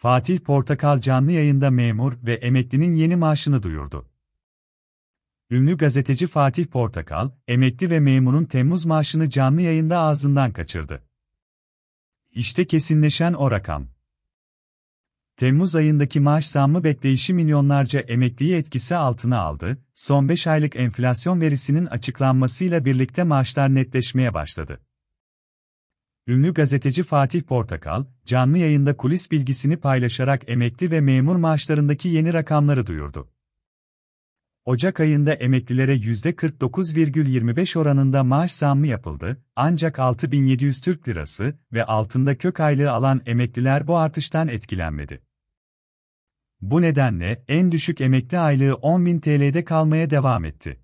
Fatih Portakal canlı yayında memur ve emeklinin yeni maaşını duyurdu. Ünlü gazeteci Fatih Portakal, emekli ve memurun Temmuz maaşını canlı yayında ağzından kaçırdı. İşte kesinleşen o rakam. Temmuz ayındaki maaş zammı bekleyişi milyonlarca emekliyi etkisi altına aldı, son 5 aylık enflasyon verisinin açıklanmasıyla birlikte maaşlar netleşmeye başladı. Ünlü gazeteci Fatih Portakal, canlı yayında kulis bilgisini paylaşarak emekli ve memur maaşlarındaki yeni rakamları duyurdu. Ocak ayında emeklilere %49,25 oranında maaş zammı yapıldı, ancak 6700 Türk Lirası ve altında kök aylığı alan emekliler bu artıştan etkilenmedi. Bu nedenle en düşük emekli aylığı 10.000 TL'de kalmaya devam etti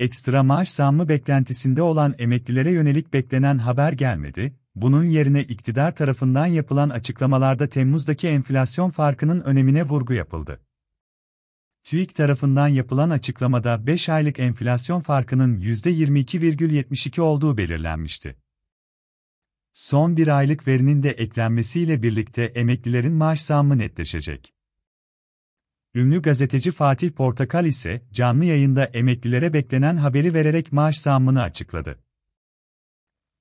ekstra maaş zammı beklentisinde olan emeklilere yönelik beklenen haber gelmedi, bunun yerine iktidar tarafından yapılan açıklamalarda Temmuz'daki enflasyon farkının önemine vurgu yapıldı. TÜİK tarafından yapılan açıklamada 5 aylık enflasyon farkının %22,72 olduğu belirlenmişti. Son bir aylık verinin de eklenmesiyle birlikte emeklilerin maaş zammı netleşecek. Ünlü gazeteci Fatih Portakal ise canlı yayında emeklilere beklenen haberi vererek maaş zammını açıkladı.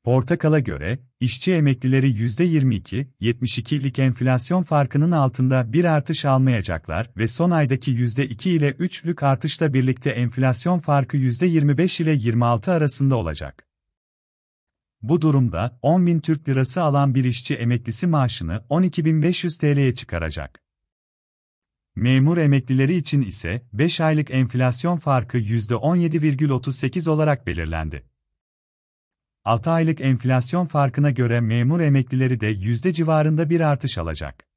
Portakal'a göre, işçi emeklileri %22-72'lik enflasyon farkının altında bir artış almayacaklar ve son aydaki %2 ile 3'lük artışla birlikte enflasyon farkı %25 ile 26 arasında olacak. Bu durumda 10.000 Türk Lirası alan bir işçi emeklisi maaşını 12.500 TL'ye çıkaracak. Memur emeklileri için ise 5 aylık enflasyon farkı %17,38 olarak belirlendi. 6 aylık enflasyon farkına göre memur emeklileri de yüzde civarında bir artış alacak.